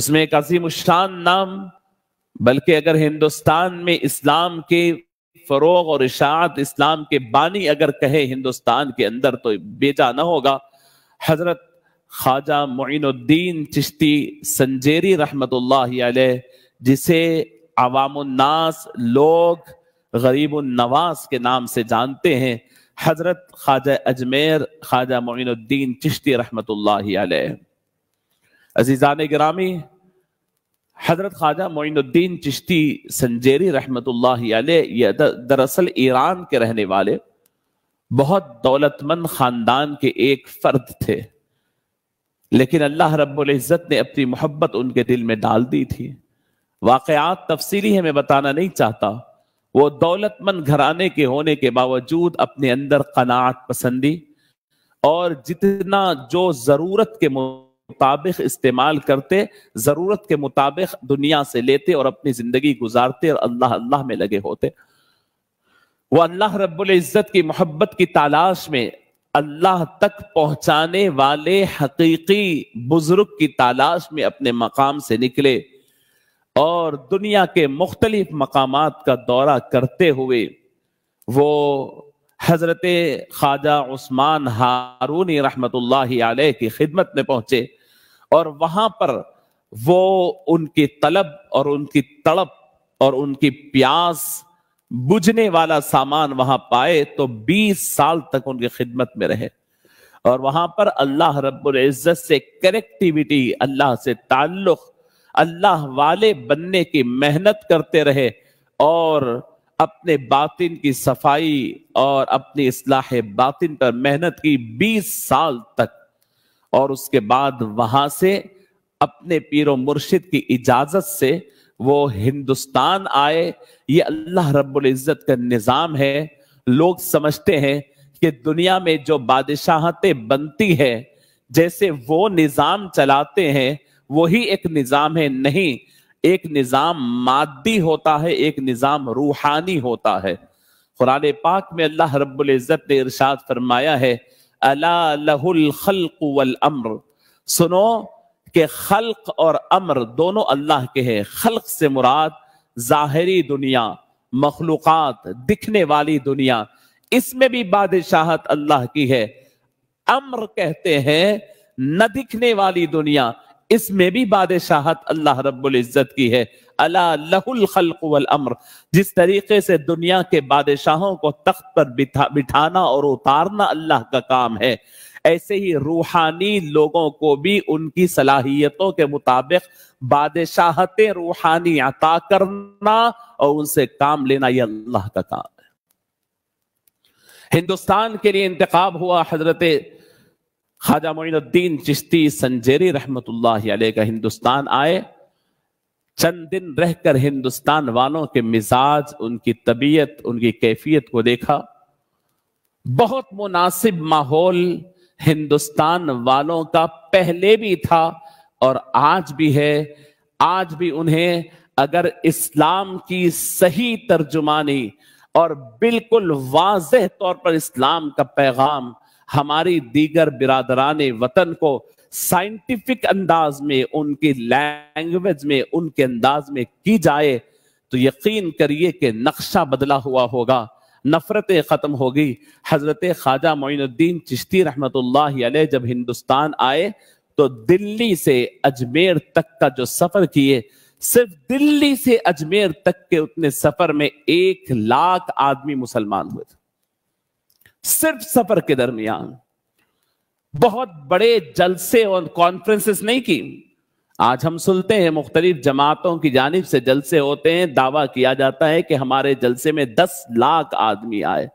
उसमें एक अजीम शान नाम बल्कि अगर हिंदुस्तान में इस्लाम के फरोग और इशात इस्लाम के बानी अगर कहे हिंदुस्तान के अंदर तो बेचा ना होगा हजरत ख्वाजा मोइनुद्दीन चिश्ती संजेरी रहमत जिसे अवामनास लोग गरीब नवाज के नाम से जानते हैं हजरत ख्वाजा अजमेर ख्वाजा मोइनुद्दीन चिश्ती रहमत अजीज़ान ग्रामी हजरत ख्वाजा मोइनुद्दीन चिश्ती संजेरी रहमत दरअसल ईरान के रहने वाले बहुत दौलतमंद खानदान के एक फर्द थे लेकिन अल्लाह रब्ज़त ने अपनी मोहब्बत उनके दिल में डाल दी थी वाकयात तफसीली है मैं बताना नहीं चाहता वो दौलतमंद घराने के होने के बावजूद अपने अंदर कनात पसंदी और जितना जो ज़रूरत के मुताबिक इस्तेमाल करते ज़रूरत के मुताबिक दुनिया से लेते और अपनी ज़िंदगी गुजारते और अल्लाह अल्लाह में लगे होते वो अल्लाह रब्बुल इज़्ज़त की मोहब्बत की तलाश में अल्लाह तक पहुंचाने वाले हकीकी बुजुर्ग की तलाश में अपने मकाम से निकले और दुनिया के मुख्तलिफ मकाम का दौरा करते हुए वो हजरत ख्वाजा उस्मान हारूनी रहमत की खिदमत में पहुंचे और वहां पर वो उनकी तलब और उनकी तड़प और उनकी प्यास बुझने वाला सामान वहां पाए तो 20 साल तक उनकी खिदमत में रहे और वहां पर अल्लाह रब्बुल इज्जत से कनेक्टिविटी अल्लाह से ताल्लुक अल्लाह वाले बनने की मेहनत करते रहे और अपने बातिन की सफाई और अपनी असलाह बातिन पर मेहनत की 20 साल तक और उसके बाद वहां से अपने पीरो मुर्शिद की इजाजत से वो हिंदुस्तान आए ये अल्लाह रब्बुल इज़्ज़त का निज़ाम है लोग समझते हैं कि दुनिया में जो बादशाहतें बनती है जैसे वो निज़ाम चलाते हैं वही एक निज़ाम है नहीं एक निज़ाम मादी होता है एक निज़ाम रूहानी होता है कुरान पाक में अल्लाह रब्बुल इज़्ज़त ने इरशाद फरमाया है अला वल अम्र सुनो के खल्क और अम्र दोनों अल्लाह के हैं खल्क से मुराद जाहरी दुनिया मखलूक दिखने वाली दुनिया इसमें भी बादशाहत अल्लाह की है अम्र कहते हैं न दिखने वाली दुनिया इसमें भी बादशाहत अल्लाह रब्बुल इज़्ज़त की है अला लहुल खल्क वल अम्र जिस तरीके से दुनिया के बादशाहों को तख्त पर बिठा बिठाना और उतारना अल्लाह का काम है ऐसे ही रूहानी लोगों को भी उनकी सलाहियतों के मुताबिक बादशाहत रूहानी अता करना और उनसे काम लेना यह अल्लाह का काम है हिंदुस्तान के लिए इंतखब हुआ हजरत ख्वाजा मोइनुद्दीन चिश्ती संजेरी रहमत का हिंदुस्तान आए चंद दिन रहकर हिंदुस्तान वालों के मिजाज उनकी तबीयत उनकी कैफियत को देखा बहुत मुनासिब माहौल हिंदुस्तान वालों का पहले भी था और आज भी है आज भी उन्हें अगर इस्लाम की सही तर्जुमानी और बिल्कुल वाज तौर पर इस्लाम का पैगाम हमारी दीगर बिरादरान वतन को साइंटिफिक अंदाज में उनकी लैंग्वेज में उनके अंदाज में की जाए तो यकीन करिए कि नक्शा बदला हुआ होगा नफरतें ख़त्म होगी हज़रत ख्वाजा मोइनुद्दीन चिश्ती रहमत जब हिंदुस्तान आए तो दिल्ली से अजमेर तक का जो सफ़र किए सिर्फ दिल्ली से अजमेर तक के उतने सफ़र में एक लाख आदमी मुसलमान हुए थे सिर्फ सफर के दरमियान बहुत बड़े जलसे और कॉन्फ्रेंसेस नहीं की आज हम सुनते हैं मुख्तलिफ जमातों की जानब से जलसे होते हैं दावा किया जाता है कि हमारे जलसे में दस लाख आदमी आए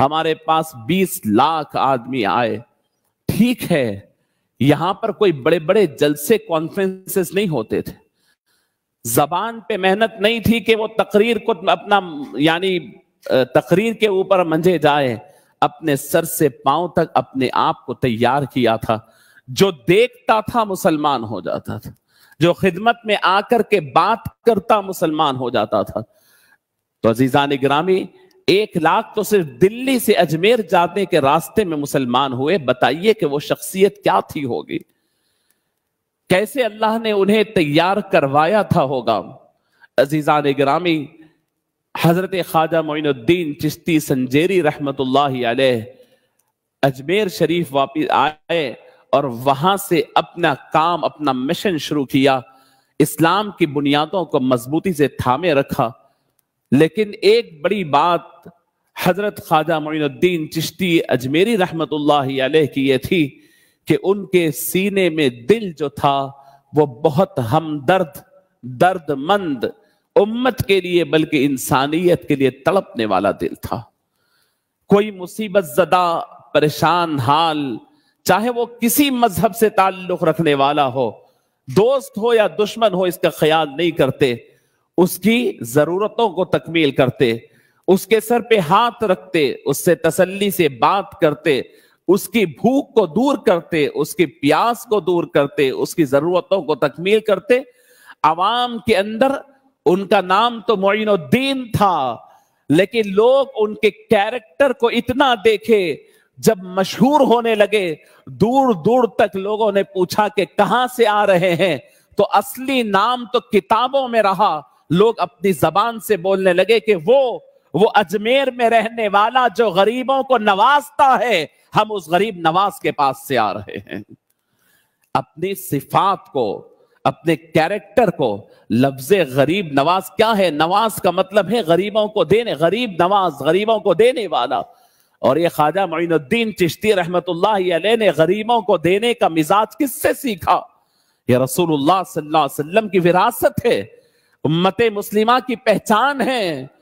हमारे पास बीस लाख आदमी आए ठीक है यहां पर कोई बड़े बड़े जलसे कॉन्फ्रेंसेस नहीं होते थे जबान पे मेहनत नहीं थी कि वो तकरीर को अपना यानी तकरीर के ऊपर मंझे जाए अपने सर से पांव तक अपने आप को तैयार किया था जो देखता था मुसलमान हो जाता था जो खिदमत में आकर के बात करता मुसलमान हो जाता था तो अजीजा ग्रामी एक लाख तो सिर्फ दिल्ली से अजमेर जाने के रास्ते में मुसलमान हुए बताइए कि वो शख्सियत क्या थी होगी कैसे अल्लाह ने उन्हें तैयार करवाया था होगा अजीजा ग्रामी हज़रत ख्वाजा मोइनुद्दीन चिश्ती संजेरी रहमत अजमेर शरीफ वापस आए और वहां से अपना काम अपना मिशन शुरू किया इस्लाम की बुनियादों को मजबूती से थामे रखा लेकिन एक बड़ी बात हजरत ख्वाजा मोइनुद्दीन चिश्ती अजमेरी रहमत की यह थी कि उनके सीने में दिल जो था वो बहुत हमदर्द दर्दमंद उम्मत के लिए बल्कि इंसानियत के लिए तड़पने वाला दिल था कोई मुसीबत जदा परेशान हाल चाहे वो किसी मजहब से ताल्लुक रखने वाला हो दोस्त हो या दुश्मन हो इसका ख्याल नहीं करते उसकी जरूरतों को तकमील करते उसके सर पे हाथ रखते उससे तसल्ली से बात करते उसकी भूख को दूर करते उसकी प्यास को दूर करते उसकी जरूरतों को तकमील करते आवाम के अंदर उनका नाम तो मोइनुद्दीन था लेकिन लोग उनके कैरेक्टर को इतना देखे जब मशहूर होने लगे दूर दूर तक लोगों ने पूछा कि कहां से आ रहे हैं तो असली नाम तो किताबों में रहा लोग अपनी जबान से बोलने लगे कि वो वो अजमेर में रहने वाला जो गरीबों को नवाजता है हम उस गरीब नवाज के पास से आ रहे हैं अपनी सिफात को अपने कैरेक्टर को लफ्ज गरीब नवाज क्या है नवाज का मतलब है गरीबों को देने गरीब नवाज गरीबों को देने वाला और ये ख्वाजा मोइनुद्दीन चिश्ती रहमत ने गरीबों को देने का मिजाज किससे सीखा ये रसूलुल्लाह सल्लल्लाहु अलैहि वसल्लम की विरासत है उम्मत मुस्लिमा की पहचान है